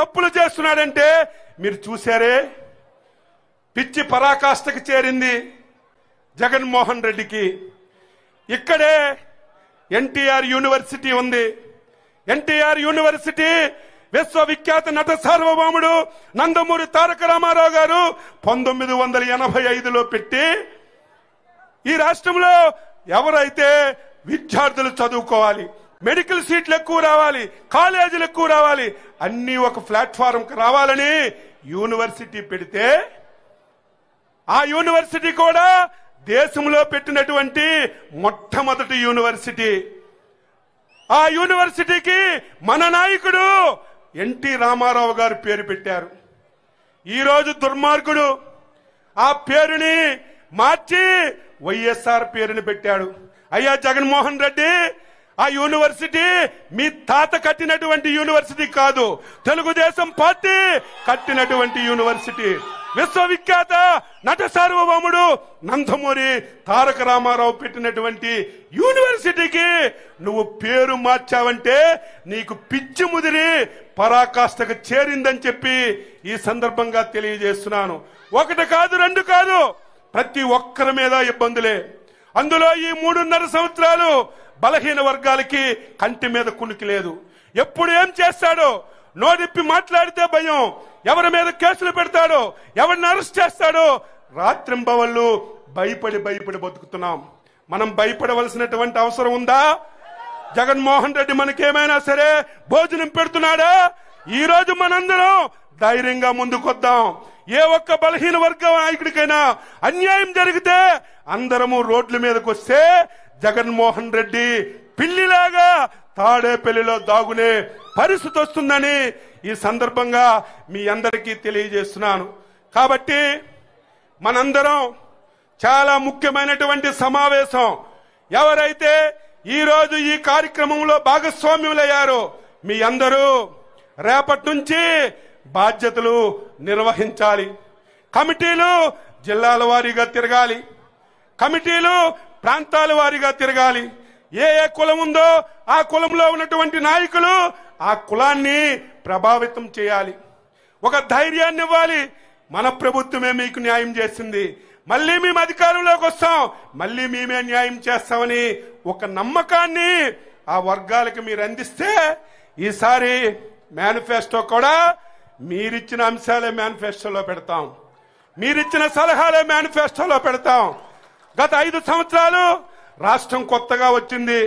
తప్పులు చేస్తున్నాడంటే మీరు చూశారే పిచ్చి పరాకాష్ఠకి చేరింది జగన్మోహన్ రెడ్డికి ఇక్కడే ఎన్టీఆర్ యూనివర్సిటీ ఉంది ఎన్టీఆర్ యూనివర్సిటీ విశ్వవిఖ్యాత నట సార్వభౌముడు నందమూరి తారక రామారావు గారు పంతొమ్మిది వందల ఎనభై ఐదులో పెట్టి ఈ రాష్ట్రంలో ఎవరైతే విద్యార్థులు చదువుకోవాలి మెడికల్ సీట్లు ఎక్కువ రావాలి కాలేజీలు ఎక్కువ రావాలి అన్ని ఒక ప్లాట్ఫారం రావాలని యూనివర్సిటీ పెడితే ఆ యూనివర్సిటీ కూడా దేశంలో పెట్టినటువంటి మొట్టమొదటి యూనివర్సిటీ ఆ యూనివర్సిటీకి మన నాయకుడు ఎన్టీ రామారావు గారు పేరు పెట్టారు ఈరోజు దుర్మార్గుడు ఆ పేరుని మార్చి వైఎస్ఆర్ పేరుని పెట్టాడు అయ్యా జగన్మోహన్ రెడ్డి ఆ యూనివర్సిటీ మీ తాత కట్టినటువంటి యూనివర్సిటీ కాదు తెలుగుదేశం పార్టీ కట్టినటువంటి యూనివర్సిటీ విశ్వవిఖ్యాత నట సార్వభౌముడు నందమూరి తారక రామారావు పెట్టినటువంటి యూనివర్సిటీకి నువ్వు పేరు మార్చావంటే నీకు పిచ్చి ముదిరి పరాకాష్ఠకు చేరిందని చెప్పి ఈ సందర్భంగా తెలియజేస్తున్నాను ఒకటి కాదు రెండు కాదు ప్రతి ఒక్కరి మీద ఇబ్బందులే అందులో ఈ మూడున్నర సంవత్సరాలు బలహీన వర్గాలకి కంటి మీద కునికి లేదు ఎప్పుడు ఏం చేస్తాడో నోడిప్పి మాట్లాడితే భయం ఎవరి మీద కేసులు పెడతాడో ఎవరిని అరెస్ట్ చేస్తాడో రాత్రింబవళ్ళు భయపడి భయపడి బతుకుతున్నాం మనం భయపడవలసినటువంటి అవసరం ఉందా జగన్మోహన్ రెడ్డి మనకేమైనా సరే భోజనం పెడుతున్నాడా ఈ రోజు మనందరం ధైర్యంగా ముందుకొద్దాం ఏ ఒక్క బలహీన వర్గ నాయకుడికైనా అన్యాయం జరిగితే అందరము రోడ్ల మీదకి వస్తే జగన్మోహన్ రెడ్డి పిల్లిలాగా తాడేపల్లిలో దాగునే పరిస్థితి వస్తుందని ఈ సందర్భంగా మీ అందరికీ తెలియజేస్తున్నాను కాబట్టి మనందరం చాలా ముఖ్యమైనటువంటి సమావేశం ఎవరైతే ఈరోజు ఈ కార్యక్రమంలో భాగస్వామ్యులయ్యారో మీ అందరూ రేపటి నుంచి బాధ్యతలు నిర్వహించాలి కమిటీలు జిల్లాల వారీగా తిరగాలి కమిటీలు ప్రాంతాల వారీగా తిరగాలి ఏ ఏ కులం ఉందో ఆ కులంలో ఉన్నటువంటి నాయకులు ఆ కులాన్ని ప్రభావితం చేయాలి ఒక ధైర్యాన్ని ఇవ్వాలి మన ప్రభుత్వమే మీకు న్యాయం చేసింది మళ్ళీ మేము అధికారంలోకి వస్తాం మళ్ళీ మేమే న్యాయం చేస్తామని ఒక నమ్మకాన్ని ఆ వర్గాలకు మీరు అందిస్తే ఈసారి మేనిఫెస్టో కూడా మీరిచ్చిన అంశాలే మేనిఫెస్టోలో పెడతాం మీరిచ్చిన సలహాలే మేనిఫెస్టోలో పెడతాం గత ఐదు సంవత్సరాలు రాష్ట్రం కొత్తగా వచ్చింది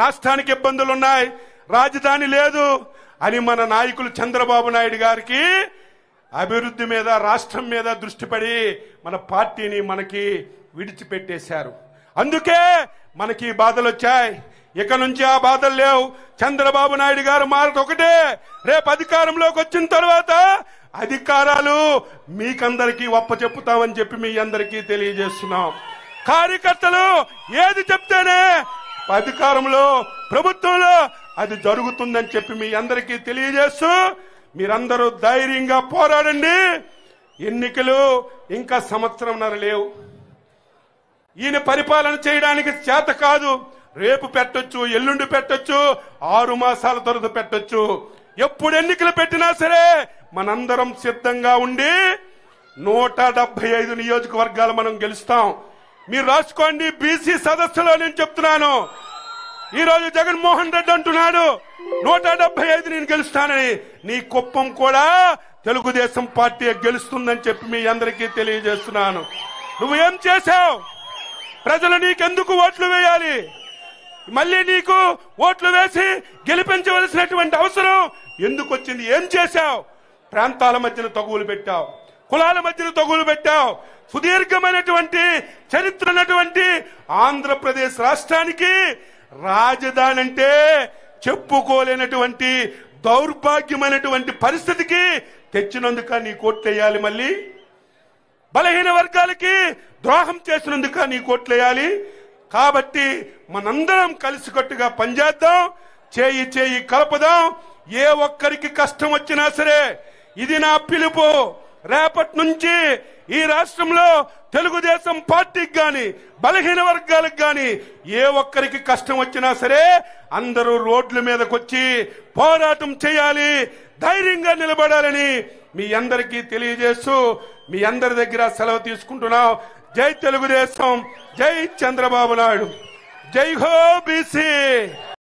రాష్ట్రానికి ఇబ్బందులున్నాయి రాజధాని లేదు అని మన నాయకులు చంద్రబాబు నాయుడు గారికి అభివృద్ధి మీద రాష్ట్రం మీద దృష్టిపడి మన పార్టీని మనకి విడిచిపెట్టేశారు అందుకే మనకి బాధలు వచ్చాయి ఇక నుంచి ఆ బాధలు లేవు చంద్రబాబు నాయుడు గారు మారట ఒకటే రేపు అధికారంలోకి వచ్చిన తర్వాత అధికారాలు మీకందరికీ ఒప్ప చెప్పుతామని చెప్పి మీ అందరికీ తెలియజేస్తున్నాం కార్యకర్తలు ఏది చెప్తేనే అధికారంలో ప్రభుత్వంలో అది జరుగుతుందని చెప్పి మీ అందరికీ తెలియజేస్తూ మీరందరూ ధైర్యంగా పోరాడండి ఎన్నికలు ఇంకా సంవత్సరంన్నర లేవు ఈయన పరిపాలన చేయడానికి చేత కాదు రేపు పెట్టొచ్చు ఎల్లుండి పెట్టొచ్చు ఆరు మాసాల తర్వాత పెట్టొచ్చు ఎప్పుడు ఎన్నికలు పెట్టినా సరే మనందరం సిద్ధంగా ఉండి నూట డెబ్బై ఐదు నియోజకవర్గాలు మనం గెలుస్తాం మీరు రాసుకోండి బీసీ సదస్సులో నేను చెప్తున్నాను ఈ రోజు జగన్మోహన్ రెడ్డి అంటున్నాడు నూట డెబ్బై ఐదు నేను గెలుస్తానని నీ కుప్పం కూడా తెలుగుదేశం పార్టీ గెలుస్తుందని చెప్పి మీ అందరికీ తెలియజేస్తున్నాను నువ్వు ఏం చేశావు ప్రజలు నీకెందుకు ఓట్లు వేయాలి మళ్ళీ నీకు ఓట్లు వేసి గెలిపించవలసినటువంటి అవసరం ఎందుకు వచ్చింది ఏం చేశావు ప్రాంతాల మధ్యన తగువులు పెట్టావు కులాల మధ్యన తగులు పెట్టావు సుదీర్ఘమైనటువంటి చరిత్ర ఆంధ్రప్రదేశ్ రాష్ట్రానికి రాజధాని అంటే చెప్పుకోలేనటువంటి దౌర్భాగ్యమైనటువంటి పరిస్థితికి తెచ్చినందుక నీ కోట్లేయాలి మళ్ళీ బలహీన వర్గాలకి ద్రోహం చేసినందుక నీ కోట్లేయాలి కాబట్టి మనందరం కలిసికట్టుగా పనిచేద్దాం చేయి చేయి కలపదాం ఏ ఒక్కరికి కష్టం వచ్చినా సరే ఇది నా పిలుపు రేపటి నుంచి ఈ రాష్ట్రంలో తెలుగుదేశం పార్టీకి గాని బలహీన వర్గాలకు గాని ఏ ఒక్కరికి కష్టం వచ్చినా సరే అందరూ రోడ్ల మీదకి వచ్చి పోరాటం చేయాలి ధైర్యంగా నిలబడాలని మీ అందరికీ తెలియజేస్తూ మీ అందరి దగ్గర సెలవు తీసుకుంటున్నాం జై తెలుగుదేశం జై చంద్రబాబు నాయుడు జై హో బీసీ